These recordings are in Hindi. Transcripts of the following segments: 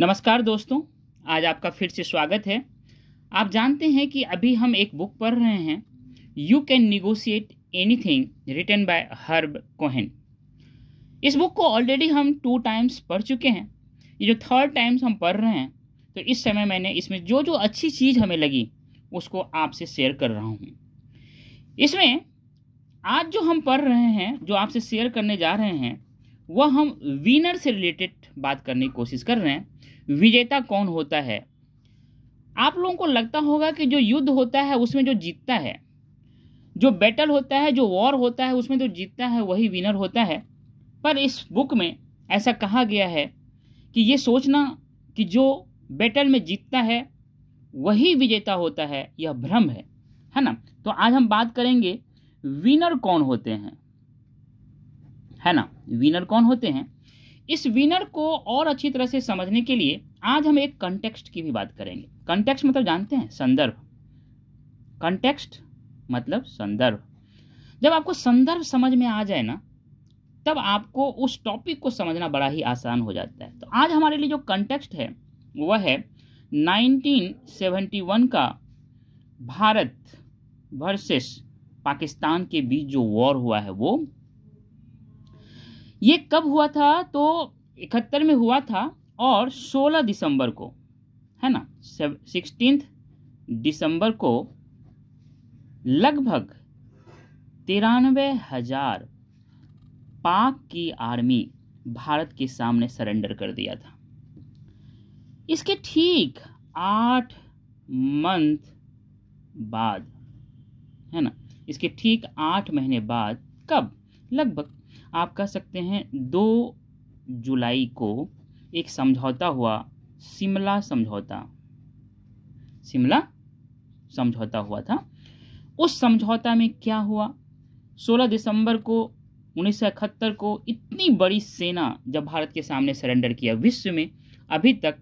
नमस्कार दोस्तों आज आपका फिर से स्वागत है आप जानते हैं कि अभी हम एक बुक पढ़ रहे हैं you can negotiate thing written by Herb Cohen इस बुक को ऑलरेडी हम टू टाइम्स पढ़ चुके हैं ये जो थर्ड टाइम्स हम पढ़ रहे हैं तो इस समय मैंने इसमें जो जो अच्छी चीज़ हमें लगी उसको आपसे शेयर कर रहा हूँ इसमें आज जो हम पढ़ रहे हैं जो आपसे शेयर करने जा रहे हैं वह हम विनर से रिलेटेड बात करने की कोशिश कर रहे हैं विजेता कौन होता है आप लोगों को लगता होगा कि जो युद्ध होता है उसमें जो जीतता है जो बैटल होता है जो वॉर होता है उसमें जो जीतता है वही विनर होता है पर इस बुक में ऐसा कहा गया है कि ये सोचना कि जो बैटल में जीतता है वही विजेता होता है यह भ्रम है है ना तो आज हम बात करेंगे विनर कौन होते हैं है ना विनर कौन होते हैं इस विनर को और अच्छी तरह से समझने के लिए आज हम एक कंटेक्स्ट की भी बात करेंगे कंटेक्स्ट मतलब जानते हैं संदर्भ कंटेक्स्ट मतलब संदर्भ जब आपको संदर्भ समझ में आ जाए ना तब आपको उस टॉपिक को समझना बड़ा ही आसान हो जाता है तो आज हमारे लिए जो कंटेक्स्ट है वह है 1971 का भारत वर्सेस पाकिस्तान के बीच जो वॉर हुआ है वो ये कब हुआ था तो इकहत्तर में हुआ था और 16 दिसंबर को है ना सिक्सटीन दिसंबर को लगभग तिरानवे हजार पाक की आर्मी भारत के सामने सरेंडर कर दिया था इसके ठीक आठ मंथ बाद है ना इसके ठीक आठ महीने बाद कब लगभग आप कह सकते हैं दो जुलाई को एक समझौता हुआ शिमला समझौता शिमला समझौता हुआ था उस समझौता में क्या हुआ 16 दिसंबर को उन्नीस को इतनी बड़ी सेना जब भारत के सामने सरेंडर किया विश्व में अभी तक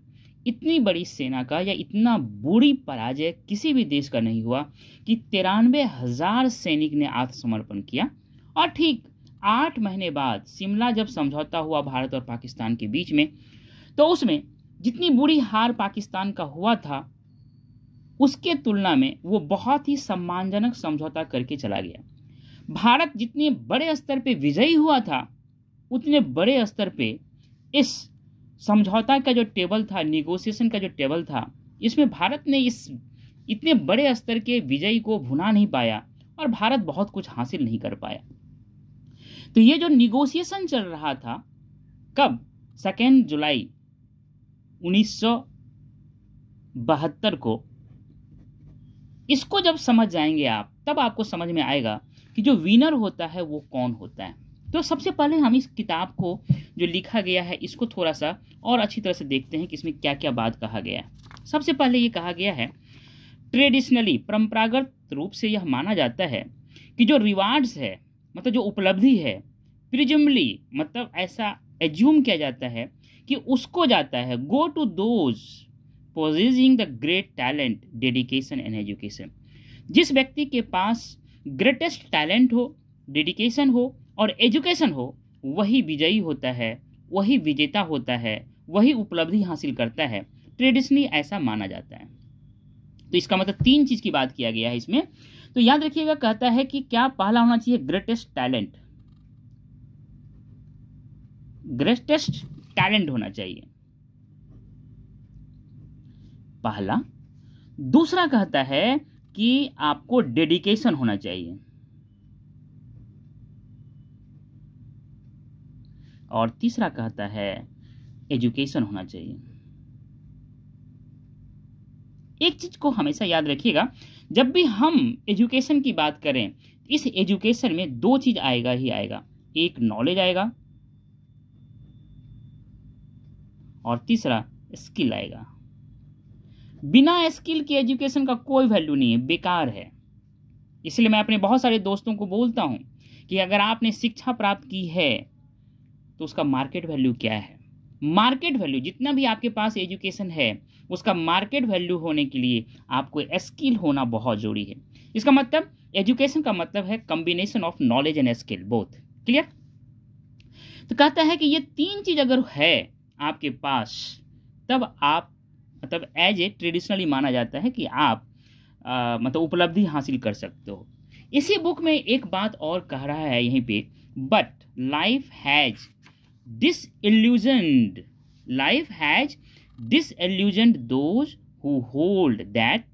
इतनी बड़ी सेना का या इतना बुरी पराजय किसी भी देश का नहीं हुआ कि तिरानवे हजार सैनिक ने आत्मसमर्पण किया और ठीक आठ महीने बाद शिमला जब समझौता हुआ भारत और पाकिस्तान के बीच में तो उसमें जितनी बुरी हार पाकिस्तान का हुआ था उसके तुलना में वो बहुत ही सम्मानजनक समझौता करके चला गया भारत जितने बड़े स्तर पे विजयी हुआ था उतने बड़े स्तर पे इस समझौता का जो टेबल था निगोसिएशन का जो टेबल था इसमें भारत ने इस इतने बड़े स्तर के विजयी को भुना नहीं पाया और भारत बहुत कुछ हासिल नहीं कर पाया तो ये जो निगोसिएशन चल रहा था कब सेकेंड जुलाई उन्नीस बहत्तर को इसको जब समझ जाएंगे आप तब आपको समझ में आएगा कि जो विनर होता है वो कौन होता है तो सबसे पहले हम इस किताब को जो लिखा गया है इसको थोड़ा सा और अच्छी तरह से देखते हैं कि इसमें क्या क्या बात कहा गया है सबसे पहले ये कहा गया है ट्रेडिशनली परंपरागत रूप से यह माना जाता है कि जो रिवार्ड्स है मतलब जो उपलब्धि है प्रिजुमली मतलब ऐसा एज्यूम किया जाता है कि उसको जाता है go to those possessing the great talent dedication and education जिस व्यक्ति के पास ग्रेटेस्ट टैलेंट हो डेडिकेशन हो और एजुकेशन हो वही विजयी होता है वही विजेता होता है वही उपलब्धि हासिल करता है ट्रेडिशनली ऐसा माना जाता है तो इसका मतलब तीन चीज़ की बात किया गया है इसमें तो याद रखिएगा कहता है कि क्या पहला होना चाहिए ग्रेटेस्ट टैलेंट ग्रेटेस्ट टैलेंट होना चाहिए पहला दूसरा कहता है कि आपको डेडिकेशन होना चाहिए और तीसरा कहता है एजुकेशन होना चाहिए एक चीज को हमेशा याद रखिएगा जब भी हम एजुकेशन की बात करें इस एजुकेशन में दो चीज आएगा ही आएगा एक नॉलेज आएगा और तीसरा स्किल आएगा बिना स्किल के एजुकेशन का कोई वैल्यू नहीं है बेकार है इसलिए मैं अपने बहुत सारे दोस्तों को बोलता हूं कि अगर आपने शिक्षा प्राप्त की है तो उसका मार्केट वैल्यू क्या है मार्केट वैल्यू जितना भी आपके पास एजुकेशन है उसका मार्केट वैल्यू होने के लिए आपको स्किल होना बहुत ज़रूरी है इसका मतलब एजुकेशन का मतलब है combination of knowledge and skill both clear तो कहता है कि ये तीन चीज़ अगर है आपके पास तब आप मतलब एज ए ट्रेडिशनली माना जाता है कि आप आ, मतलब उपलब्धि हासिल कर सकते हो इसी बुक में एक बात और कह रहा है यहीं पे but life has dis life has disillusioned those who hold that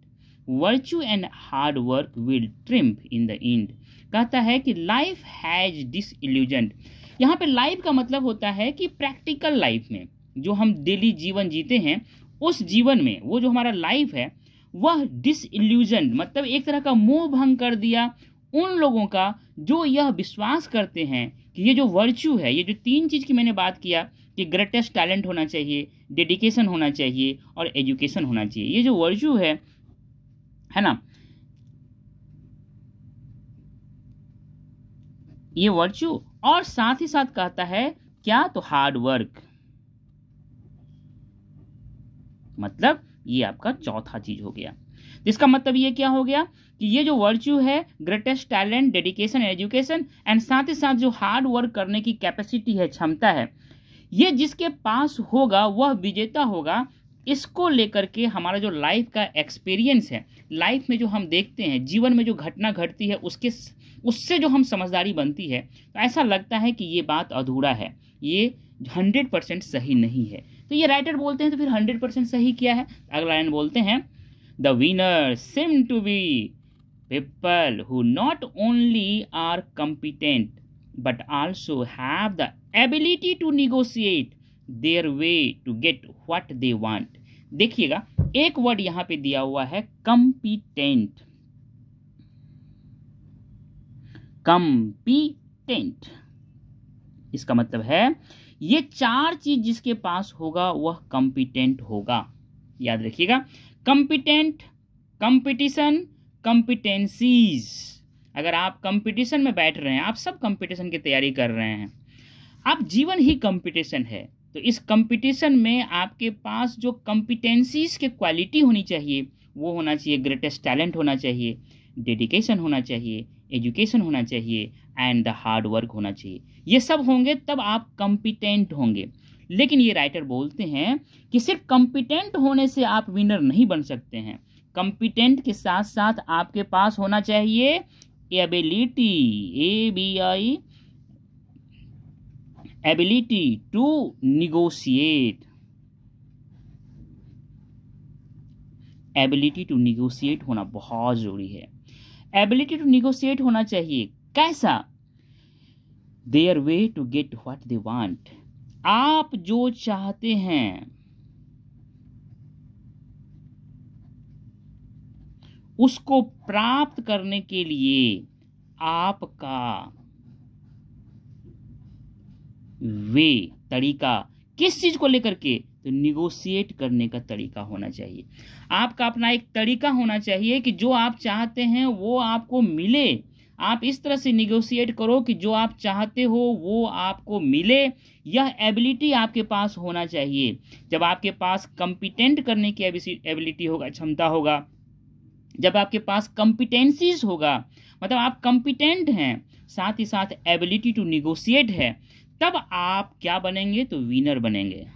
virtue and hard work will triumph in the end कहता है कि लाइफ हैज डिसइल्यूजन यहाँ पे लाइफ का मतलब होता है कि प्रैक्टिकल लाइफ में जो हम डेली जीवन जीते हैं उस जीवन में वो जो हमारा लाइफ है वह डिसइल्यूजन मतलब एक तरह का मोह भंग कर दिया उन लोगों का जो यह विश्वास करते हैं कि ये जो वर्च्यू है ये जो तीन चीज़ की मैंने बात किया कि ग्रेटेस्ट टैलेंट होना चाहिए डेडिकेशन होना चाहिए और एजुकेशन होना चाहिए ये जो वर्जू है है ना ये वर्च्यू और साथ ही साथ कहता है क्या तो हार्ड वर्क मतलब ये आपका चौथा चीज हो गया इसका मतलब ये क्या हो गया कि ये जो वर्च्यू है greatest talent dedication education and साथ ही साथ जो हार्ड वर्क करने की कैपेसिटी है क्षमता है ये जिसके पास होगा वह विजेता होगा इसको लेकर के हमारा जो लाइफ का एक्सपीरियंस है लाइफ में जो हम देखते हैं जीवन में जो घटना घटती है उसके उससे जो हम समझदारी बनती है तो ऐसा लगता है कि ये बात अधूरा है ये हंड्रेड परसेंट सही नहीं है तो ये राइटर बोलते हैं तो फिर हंड्रेड परसेंट सही क्या है अगला लाइन बोलते हैं the winner seem to be people who not only are competent but also have the ability to negotiate their way to get what they want देखिएगा एक वर्ड यहां पे दिया हुआ है कंपिटेंट कंपिटेंट इसका मतलब है ये चार चीज जिसके पास होगा वह कंपिटेंट होगा याद रखिएगा कंपिटेंट कंपिटिशन कंपिटेंसीज अगर आप कंपटीशन में बैठ रहे हैं आप सब कंपटीशन की तैयारी कर रहे हैं आप जीवन ही कंपटीशन है तो इस कंपटीशन में आपके पास जो कंपिटेंसीज के क्वालिटी होनी चाहिए वो होना चाहिए ग्रेटेस्ट टैलेंट होना चाहिए डेडिकेशन होना चाहिए एजुकेशन होना चाहिए एंड द हार्ड वर्क होना चाहिए ये सब होंगे तब आप कंपिटेंट होंगे लेकिन ये राइटर बोलते हैं कि सिर्फ कंपिटेंट होने से आप विनर नहीं बन सकते हैं कंपिटेंट के साथ साथ आपके पास होना चाहिए ability A B I ability to negotiate ability to negotiate होना बहुत ज़रूरी है एबिलिटी टू निगोशिएट होना चाहिए कैसा their way to get what they want आप जो चाहते हैं उसको प्राप्त करने के लिए आपका वे तरीका किस चीज़ को लेकर के तो निगोशिएट करने का तरीका होना चाहिए आपका अपना एक तरीका होना चाहिए कि जो आप चाहते हैं वो आपको मिले आप इस तरह से निगोशिएट करो कि जो आप चाहते हो वो आपको मिले यह एबिलिटी आपके पास होना चाहिए जब आपके पास कंपिटेंट करने की एबिलिटी होगा क्षमता होगा जब आपके पास कंपिटेंसीज होगा मतलब आप कंपिटेंट हैं साथ ही साथ एबिलिटी टू निगोशिएट है तब आप क्या बनेंगे तो विनर बनेंगे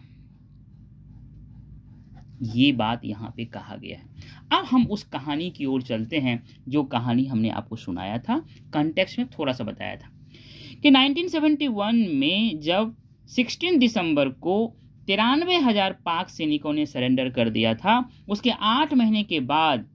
ये बात यहाँ पे कहा गया है अब हम उस कहानी की ओर चलते हैं जो कहानी हमने आपको सुनाया था कंटेक्स में थोड़ा सा बताया था कि 1971 में जब 16 दिसंबर को तिरानवे हज़ार पाक सैनिकों ने सरेंडर कर दिया था उसके आठ महीने के बाद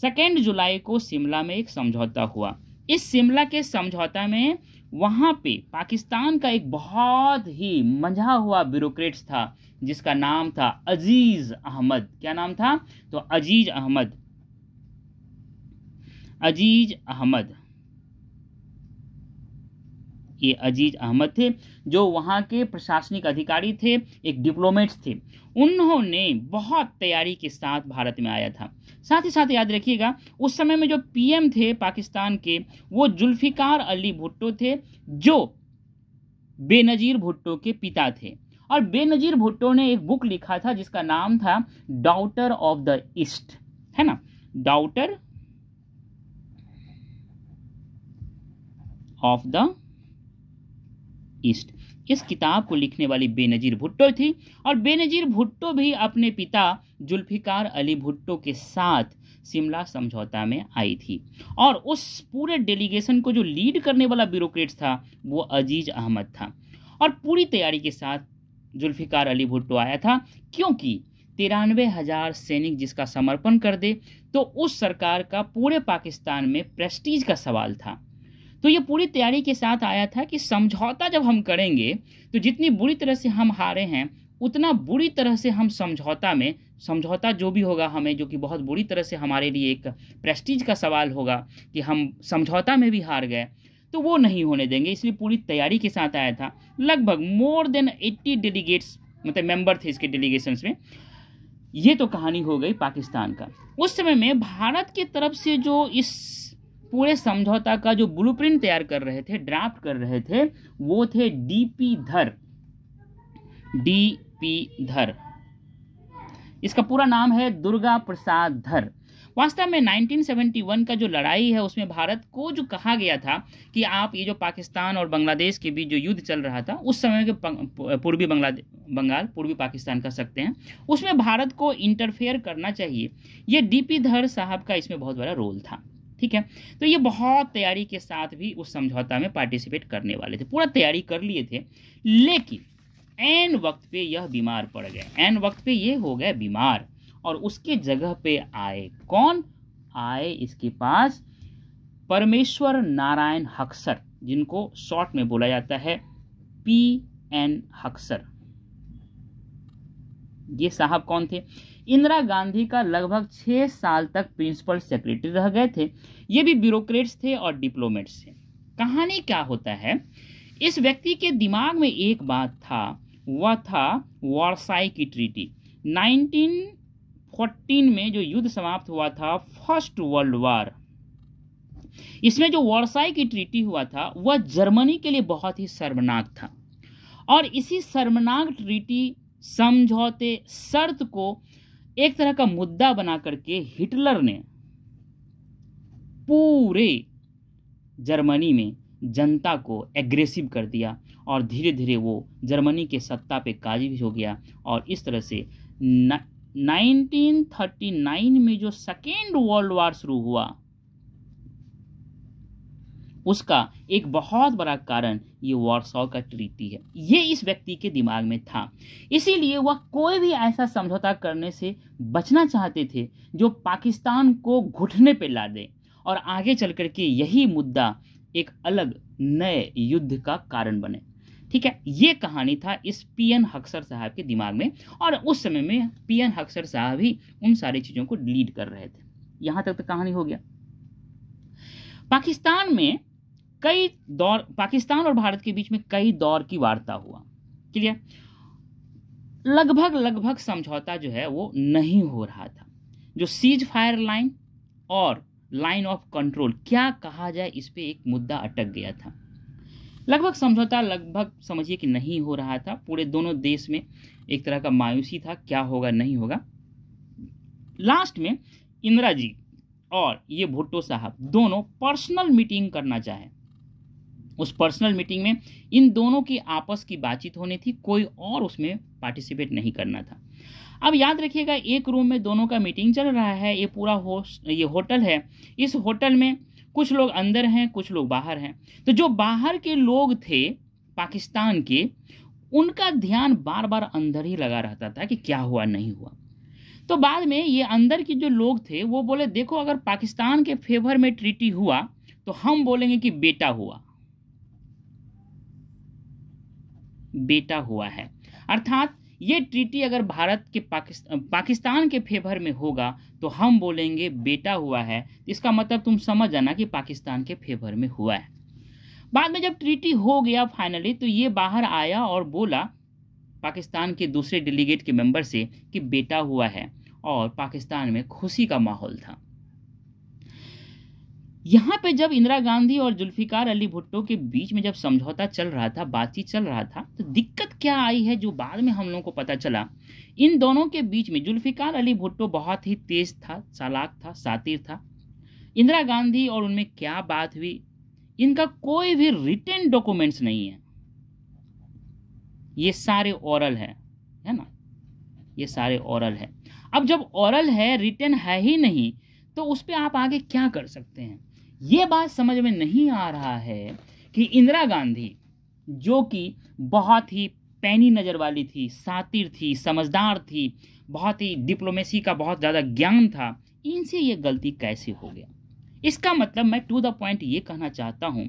सेकेंड जुलाई को शिमला में एक समझौता हुआ इस शिमला के समझौता में वहाँ पे पाकिस्तान का एक बहुत ही मंझा हुआ ब्यूरोक्रेट्स था जिसका नाम था अजीज़ अहमद क्या नाम था तो अजीज अहमद अजीज अहमद ए अजीज अहमद थे जो वहाँ के प्रशासनिक अधिकारी थे एक डिप्लोमेट्स थे उन्होंने बहुत तैयारी के साथ भारत में आया था साथ ही साथ याद रखिएगा उस समय में जो पीएम थे पाकिस्तान के वो जुल्फ़िकार अली भुट्टो थे जो बेनज़ीर भुट्टो के पिता थे और बेनज़ीर भुट्टो ने एक बुक लिखा था जिसका नाम था डाउटर ऑफ द ईस्ट है ना डाउटर ऑफ द ईस्ट इस किताब को लिखने वाली बेनज़ीर भुट्टो थी और बेनज़ीर भुट्टो भी अपने पिता जुल्फिकार अली भुट्टो के साथ शिमला समझौता में आई थी और उस पूरे डेलीगेशन को जो लीड करने वाला ब्यूरोक्रेट था वो अजीज अहमद था और पूरी तैयारी के साथ जुल्फिकार अली भुट्टो आया था क्योंकि तिरानवे हज़ार सैनिक जिसका समर्पण कर दे तो उस सरकार का पूरे पाकिस्तान में प्रेस्टीज का सवाल था तो ये पूरी तैयारी के साथ आया था कि समझौता जब हम करेंगे तो जितनी बुरी तरह से हम हारे हैं उतना बुरी तरह से हम समझौता में समझौता जो भी होगा हमें जो कि बहुत बुरी तरह से हमारे लिए एक प्रेस्टीज का सवाल होगा कि हम समझौता में भी हार गए तो वो नहीं होने देंगे इसलिए पूरी तैयारी के साथ आया था लगभग मोर देन एट्टी डेलीगेट्स मतलब मेंबर थे इसके डेलीगेशंस में ये तो कहानी हो गई पाकिस्तान का उस समय में भारत की तरफ से जो इस पूरे समझौता का जो ब्लूप्रिंट तैयार कर रहे थे ड्राफ्ट कर रहे थे वो थे डीपी धर डी पी धर इसका पूरा नाम है दुर्गा प्रसाद धर वास्तव में 1971 का जो लड़ाई है उसमें भारत को जो कहा गया था कि आप ये जो पाकिस्तान और बांग्लादेश के बीच जो युद्ध चल रहा था उस समय के पूर्वी बंगला बंगाल पूर्वी पाकिस्तान कर सकते हैं उसमें भारत को इंटरफेयर करना चाहिए ये डीपी धर साहब का इसमें बहुत बड़ा रोल था ठीक है तो ये बहुत तैयारी के साथ भी उस समझौता में पार्टिसिपेट करने वाले थे पूरा तैयारी कर लिए थे लेकिन एन वक्त पे यह बीमार पड़ गए एन वक्त पे ये हो गए बीमार और उसके जगह पे आए कौन आए इसके पास परमेश्वर नारायण हक्सर जिनको शॉर्ट में बोला जाता है पी एन हक्सर ये साहब कौन थे इंदिरा गांधी का लगभग छः साल तक प्रिंसिपल सेक्रेटरी रह गए थे ये भी ब्यूरोक्रेट्स थे और डिप्लोमेट्स थे कहानी क्या होता है इस व्यक्ति के दिमाग में एक बात था वह था वारसाई की ट्रीटी 1914 में जो युद्ध समाप्त हुआ था फर्स्ट वर्ल्ड वॉर इसमें जो वारसाई की ट्रीटी हुआ था वह जर्मनी के लिए बहुत ही सर्वनाक था और इसी शर्मनाक ट्रीटी समझौते शर्त को एक तरह का मुद्दा बना करके हिटलर ने पूरे जर्मनी में जनता को एग्रेसिव कर दिया और धीरे धीरे वो जर्मनी के सत्ता पे काजी भी हो गया और इस तरह से न, 1939 में जो सेकेंड वर्ल्ड वार शुरू हुआ उसका एक बहुत बड़ा कारण ये वॉरसॉ का ट्रीटी है ये इस व्यक्ति के दिमाग में था इसीलिए वह कोई भी ऐसा समझौता करने से बचना चाहते थे जो पाकिस्तान को घुटने पर ला दे और आगे चल करके यही मुद्दा एक अलग नए युद्ध का कारण बने ठीक है ये कहानी था इस पी एन हक्सर साहब के दिमाग में और उस समय में पी एन हक्सर साहब ही उन सारी चीज़ों को लीड कर रहे थे यहाँ तक तो कहानी हो गया पाकिस्तान में कई दौर पाकिस्तान और भारत के बीच में कई दौर की वार्ता हुआ क्लियर लगभग लगभग समझौता जो है वो नहीं हो रहा था जो सीज फायर लाइन और लाइन ऑफ कंट्रोल क्या कहा जाए इस पर एक मुद्दा अटक गया था लगभग समझौता लगभग समझिए कि नहीं हो रहा था पूरे दोनों देश में एक तरह का मायूसी था क्या होगा नहीं होगा लास्ट में इंदिरा जी और ये भुट्टो साहब दोनों पर्सनल मीटिंग करना चाहें उस पर्सनल मीटिंग में इन दोनों की आपस की बातचीत होनी थी कोई और उसमें पार्टिसिपेट नहीं करना था अब याद रखिएगा एक रूम में दोनों का मीटिंग चल रहा है ये पूरा हो ये होटल है इस होटल में कुछ लोग अंदर हैं कुछ लोग बाहर हैं तो जो बाहर के लोग थे पाकिस्तान के उनका ध्यान बार बार अंदर ही लगा रहता था कि क्या हुआ नहीं हुआ तो बाद में ये अंदर के जो लोग थे वो बोले देखो अगर पाकिस्तान के फेवर में ट्रीटी हुआ तो हम बोलेंगे कि बेटा हुआ बेटा हुआ है अर्थात ये ट्रीटी अगर भारत के पाकिस्तान पाकिस्तान के फेवर में होगा तो हम बोलेंगे बेटा हुआ है इसका मतलब तुम समझ जाना कि पाकिस्तान के फेवर में हुआ है बाद में जब ट्रीटी हो गया फाइनली तो ये बाहर आया और बोला पाकिस्तान के दूसरे डेलीगेट के मेंबर से कि बेटा हुआ है और पाकिस्तान में खुशी का माहौल था यहाँ पे जब इंदिरा गांधी और जुल्फिकार अली भुट्टो के बीच में जब समझौता चल रहा था बातचीत चल रहा था तो दिक्कत क्या आई है जो बाद में हम लोगों को पता चला इन दोनों के बीच में जुल्फिकार अली भुट्टो बहुत ही तेज था चालाक था सातिर था इंदिरा गांधी और उनमें क्या बात हुई इनका कोई भी रिटर्न डॉक्यूमेंट्स नहीं है ये सारे ओरल है है ना ये सारे ओरल है अब जब ओरल है रिटर्न है ही नहीं तो उस पर आप आगे क्या कर सकते हैं ये बात समझ में नहीं आ रहा है कि इंदिरा गांधी जो कि बहुत ही पैनी नज़र वाली थी सातिर थी समझदार थी बहुत ही डिप्लोमेसी का बहुत ज़्यादा ज्ञान था इनसे ये गलती कैसे हो गया इसका मतलब मैं टू द पॉइंट ये कहना चाहता हूँ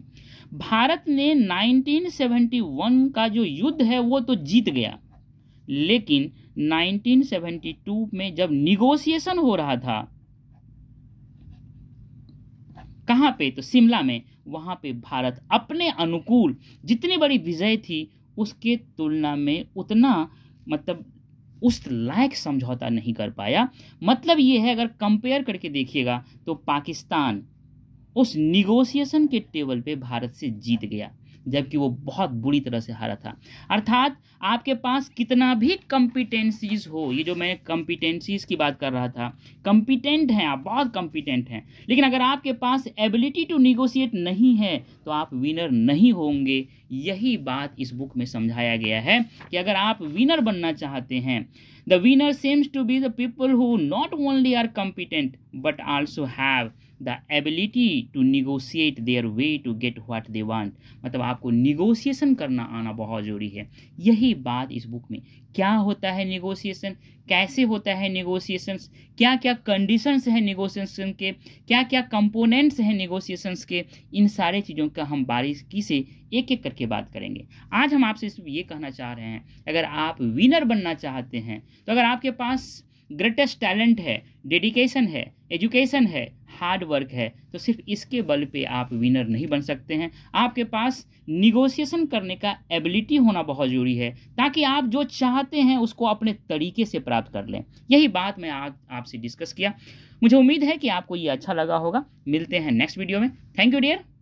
भारत ने 1971 का जो युद्ध है वो तो जीत गया लेकिन 1972 में जब निगोसिएशन हो रहा था कहाँ पे तो शिमला में वहाँ पे भारत अपने अनुकूल जितनी बड़ी विजय थी उसके तुलना में उतना मतलब उस लायक समझौता नहीं कर पाया मतलब ये है अगर कंपेयर करके देखिएगा तो पाकिस्तान उस निगोशिएशन के टेबल पे भारत से जीत गया जबकि वो बहुत बुरी तरह से हारा था अर्थात आपके पास कितना भी कम्पिटेंसीज हो ये जो मैं कम्पिटेंसीज की बात कर रहा था कम्पिटेंट हैं आप बहुत कम्पिटेंट हैं लेकिन अगर आपके पास एबिलिटी टू निगोशिएट नहीं है तो आप विनर नहीं होंगे यही बात इस बुक में समझाया गया है कि अगर आप विनर बनना चाहते हैं the winner seems to be the people who not only are competent but also have the ability to negotiate their way to get what they want मतलब आपको निगोशिएशन करना आना बहुत ज़रूरी है यही बात इस बुक में क्या होता है निगोशिएशन कैसे होता है निगोशिएशंस क्या क्या कंडीशंस हैं निगोशिएशन के क्या क्या कंपोनेंट्स हैं निगोशिएशंस के इन सारे चीज़ों का हम बारीकी से एक एक करके बात करेंगे आज हम आपसे सिर्फ ये कहना चाह रहे हैं अगर आप विनर बनना चाहते हैं तो अगर आपके पास ग्रेटेस्ट टैलेंट है डेडिकेशन है एजुकेशन है हार्ड वर्क है तो सिर्फ इसके बल पे आप विनर नहीं बन सकते हैं आपके पास निगोशिएशन करने का एबिलिटी होना बहुत ज़रूरी है ताकि आप जो चाहते हैं उसको अपने तरीके से प्राप्त कर लें यही बात मैं आज आपसे डिस्कस किया मुझे उम्मीद है कि आपको ये अच्छा लगा होगा मिलते हैं नेक्स्ट वीडियो में थैंक यू डियर